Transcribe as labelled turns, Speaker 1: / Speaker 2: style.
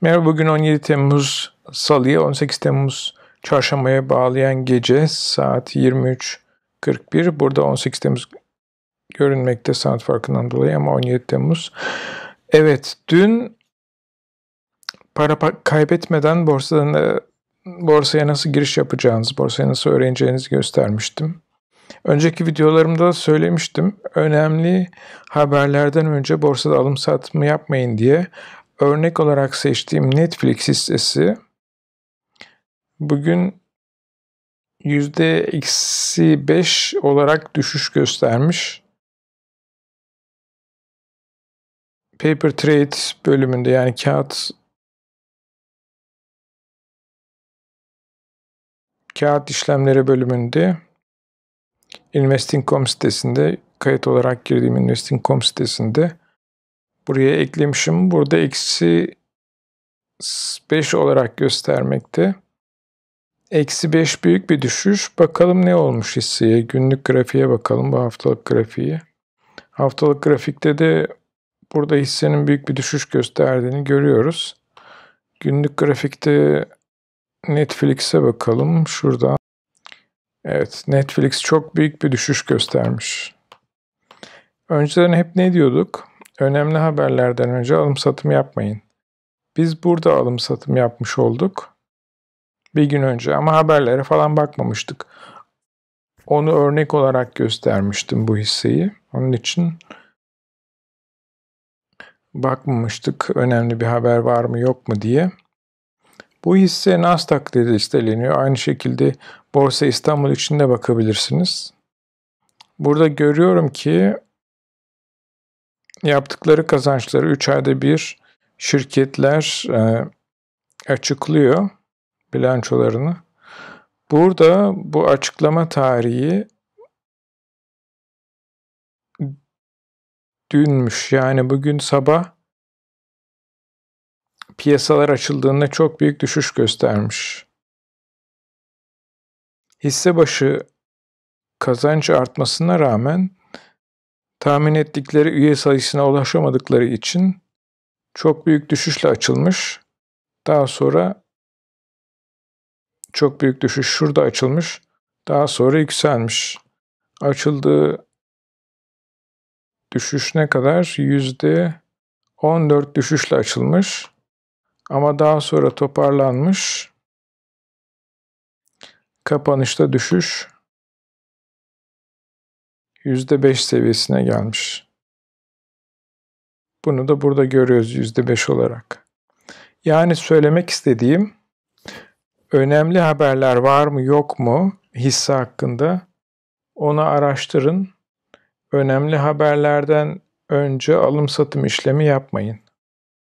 Speaker 1: Merhaba bugün 17 Temmuz Salı'ya 18 Temmuz Çarşamba'ya bağlayan gece saat 23.41. Burada 18 Temmuz görünmekte saat farkından dolayı ama 17 Temmuz. Evet dün para kaybetmeden borsadan e, borsaya nasıl giriş yapacağınızı, borsaya nasıl öğreneceğinizi göstermiştim. Önceki videolarımda söylemiştim. Önemli haberlerden önce borsada alım satımı yapmayın diye örnek olarak seçtiğim Netflix hissesi bugün
Speaker 2: %-5 olarak düşüş göstermiş. Paper Trade bölümünde yani kağıt kağıt işlemleri bölümünde Investing.com sitesinde kayıt
Speaker 1: olarak girdiğim Investing.com sitesinde buraya eklemişim. Burada eksi 5 olarak göstermekte. Eksi 5 büyük bir düşüş. Bakalım ne olmuş hisseye. Günlük grafiğe bakalım bu haftalık grafiği. Haftalık grafikte de burada hissenin büyük bir düşüş gösterdiğini görüyoruz. Günlük grafikte Netflix'e bakalım. Şurada. Evet Netflix çok büyük bir düşüş göstermiş. Önceden hep ne diyorduk? Önemli haberlerden önce alım satım yapmayın. Biz burada alım satım yapmış olduk. Bir gün önce ama haberlere falan bakmamıştık. Onu örnek olarak göstermiştim bu hisseyi. Onun için bakmamıştık önemli bir haber var mı yok mu diye. Bu hisse Nasdaq'ta isteleniyor Aynı şekilde Borsa İstanbul için de bakabilirsiniz. Burada görüyorum ki yaptıkları kazançları 3 ayda bir şirketler e, açıklıyor bilançolarını.
Speaker 2: Burada bu açıklama tarihi dünmüş. Yani bugün sabah piyasalar açıldığında çok büyük düşüş göstermiş.
Speaker 1: Hisse başı kazanç artmasına rağmen tahmin ettikleri üye sayısına ulaşamadıkları için çok büyük düşüşle
Speaker 2: açılmış. Daha sonra çok büyük düşüş şurada açılmış. Daha sonra yükselmiş. Açıldığı
Speaker 1: düşüş ne kadar? Yüzde 14 düşüşle açılmış.
Speaker 2: Ama daha sonra toparlanmış. Kapanışta düşüş %5 seviyesine gelmiş. Bunu da burada görüyoruz %5 olarak.
Speaker 1: Yani söylemek istediğim önemli haberler var mı yok mu hisse hakkında onu araştırın. Önemli haberlerden önce alım satım işlemi yapmayın.